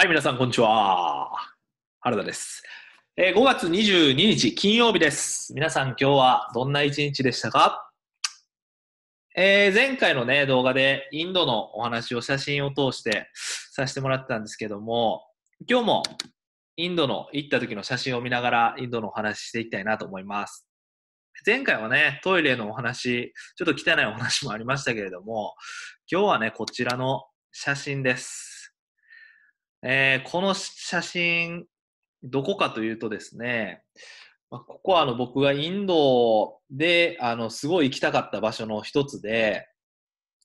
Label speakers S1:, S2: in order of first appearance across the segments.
S1: はい、皆さん、こんにちは。原田です。えー、5月22日、金曜日です。皆さん、今日はどんな一日でしたかえー、前回のね、動画でインドのお話を写真を通してさせてもらったんですけども、今日もインドの行った時の写真を見ながらインドのお話していきたいなと思います。前回はね、トイレのお話、ちょっと汚いお話もありましたけれども、今日はね、こちらの写真です。えー、この写真、どこかというとですね、まあ、ここはあの僕がインドであのすごい行きたかった場所の一つで、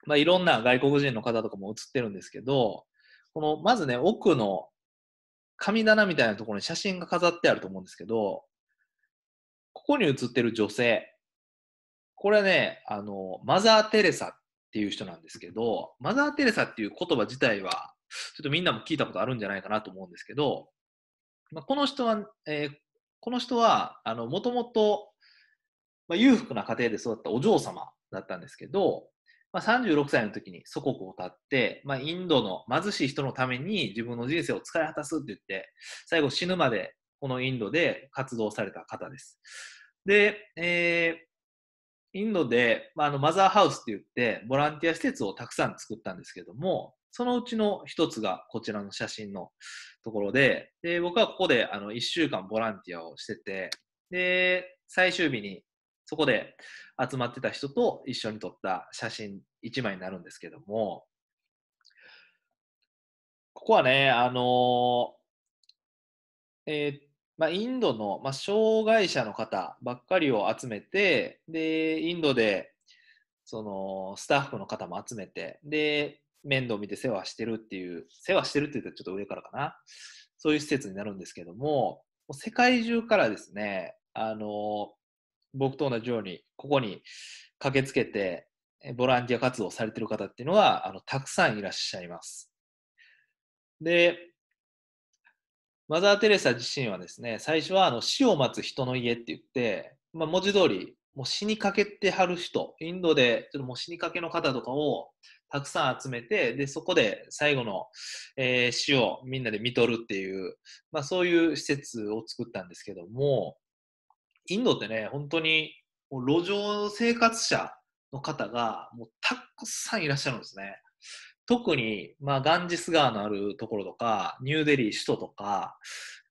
S1: まあ、いろんな外国人の方とかも写ってるんですけど、このまずね、奥の神棚みたいなところに写真が飾ってあると思うんですけど、ここに写ってる女性、これね、あの、マザー・テレサっていう人なんですけど、マザー・テレサっていう言葉自体はちょっとみんなも聞いたことあるんじゃないかなと思うんですけど、まあ、この人は、えー、この人は、あの、もともと、まあ、裕福な家庭で育ったお嬢様だったんですけど、まあ、36歳の時に祖国を立って、まあ、インドの貧しい人のために自分の人生を使い果たすって言って、最後死ぬまでこのインドで活動された方です。で、えー、インドで、まあ、あのマザーハウスって言って、ボランティア施設をたくさん作ったんですけども、そのうちの一つがこちらの写真のところで、で、僕はここであの1週間ボランティアをしてて、で、最終日にそこで集まってた人と一緒に撮った写真1枚になるんですけども、ここはね、あのえー、まあ、インドの、まあ、障害者の方ばっかりを集めて、で、インドで、その、スタッフの方も集めて、で、面倒を見て世話してるっていう、世話してるって言ったらちょっと上からかな。そういう施設になるんですけども、も世界中からですね、あの、僕と同じように、ここに駆けつけて、ボランティア活動されてる方っていうのは、あの、たくさんいらっしゃいます。で、マザー・テレサ自身はですね、最初はあの死を待つ人の家って言って、まあ、文字通りもう死にかけてはる人、インドでちょっともう死にかけの方とかをたくさん集めて、で、そこで最後の、えー、死をみんなで見とるっていう、まあそういう施設を作ったんですけども、インドってね、本当にもう路上生活者の方がもうたくさんいらっしゃるんですね。特に、まあ、ガンジス川のあるところとか、ニューデリー首都とか、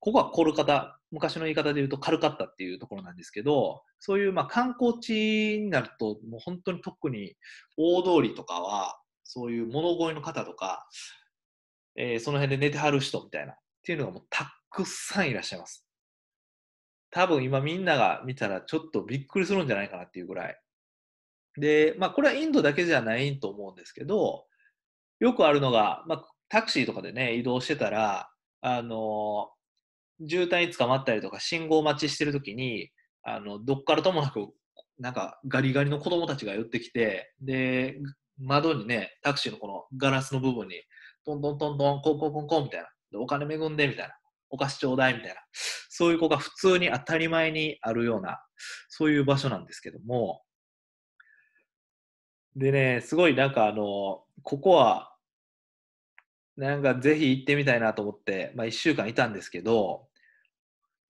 S1: ここはコルカタ、昔の言い方で言うとカルカッタっていうところなんですけど、そういうまあ観光地になると、もう本当に特に大通りとかは、そういう物乞いの方とか、えー、その辺で寝てはる人みたいな、っていうのがもうたくさんいらっしゃいます。多分今みんなが見たらちょっとびっくりするんじゃないかなっていうぐらい。で、まあこれはインドだけじゃないと思うんですけど、よくあるのが、まあ、タクシーとかでね、移動してたら、あの渋滞に捕まったりとか信号待ちしてるときにあのどっからともなくなんかガリガリの子供たちが寄ってきてで窓にねタクシーのこのガラスの部分にトントントントンコンコンコンコンみたいなでお金恵んでみたいなお菓子ちょうだいみたいなそういう子が普通に当たり前にあるようなそういう場所なんですけどもでねすごいなんかあのここはなんかぜひ行ってみたいなと思って、まあ、1週間いたんですけど、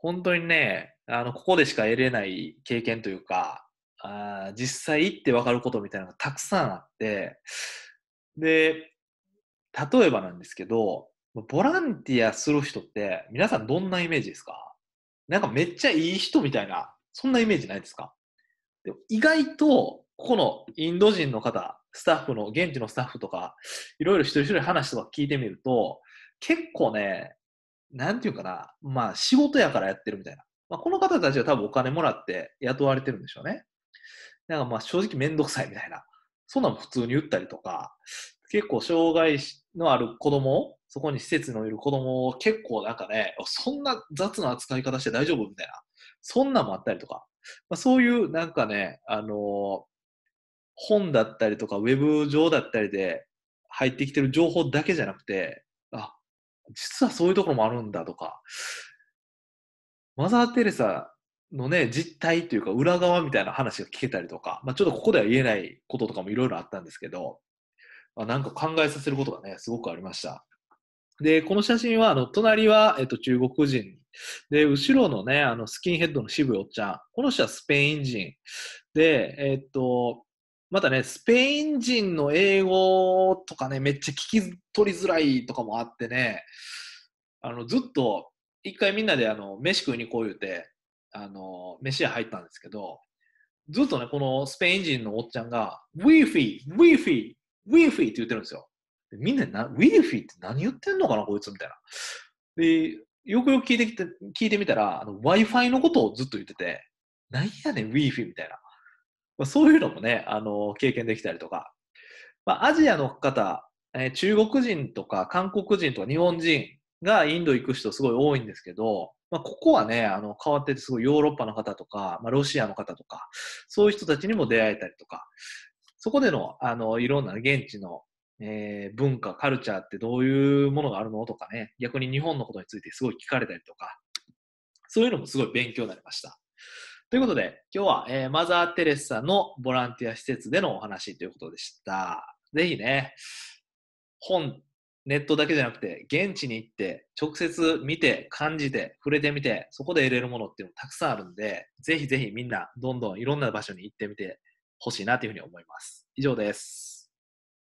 S1: 本当にね、あの、ここでしか得れない経験というか、あ実際行って分かることみたいなのがたくさんあって、で、例えばなんですけど、ボランティアする人って皆さんどんなイメージですかなんかめっちゃいい人みたいな、そんなイメージないですかでも意外と、ここのインド人の方、スタッフの、現地のスタッフとか、いろいろ一人一人話とか聞いてみると、結構ね、なんていうかな、まあ仕事やからやってるみたいな。まあ、この方たちは多分お金もらって雇われてるんでしょうね。なんかまあ正直めんどくさいみたいな。そんなん普通に言ったりとか、結構障害のある子供、そこに施設のいる子供を結構なんかね、そんな雑な扱い方して大丈夫みたいな。そんなんもあったりとか。まあ、そういうなんかね、あのー、本だったりとか、ウェブ上だったりで入ってきてる情報だけじゃなくて、実はそういうところもあるんだとか、マザー・テレサのね、実態というか裏側みたいな話が聞けたりとか、まあ、ちょっとここでは言えないこととかもいろいろあったんですけど、まあ、なんか考えさせることがね、すごくありました。で、この写真は、あの、隣は、えっと、中国人。で、後ろのね、あの、スキンヘッドの渋いおっちゃん。この人はスペイン人。で、えっと、またね、スペイン人の英語とかね、めっちゃ聞き取りづらいとかもあってね、あの、ずっと、一回みんなで、あの、飯食いにこう言うて、あの、飯屋入ったんですけど、ずっとね、このスペイン人のおっちゃんが、ウィーフィー、ウィーフィー、ウィーフィーって言ってるんですよ。みんなな、ウィーフィーって何言ってんのかな、こいつみたいな。で、よくよく聞いてきて、聞いてみたら、Wi-Fi のことをずっと言ってて、なんやねん、ーフィー」みたいな。まあ、そういうのもね、あの、経験できたりとか、まあ、アジアの方、えー、中国人とか韓国人とか日本人がインド行く人すごい多いんですけど、まあ、ここはね、あの、変わっててすごいヨーロッパの方とか、まあ、ロシアの方とか、そういう人たちにも出会えたりとか、そこでの、あの、いろんな現地の、えー、文化、カルチャーってどういうものがあるのとかね、逆に日本のことについてすごい聞かれたりとか、そういうのもすごい勉強になりました。ということで、今日は、えー、マザー・テレサのボランティア施設でのお話ということでした。ぜひね、本、ネットだけじゃなくて、現地に行って、直接見て、感じて、触れてみて、そこで得れるものっていうのもたくさんあるんで、ぜひぜひみんな、どんどんいろんな場所に行ってみてほしいなというふうに思います。以上です。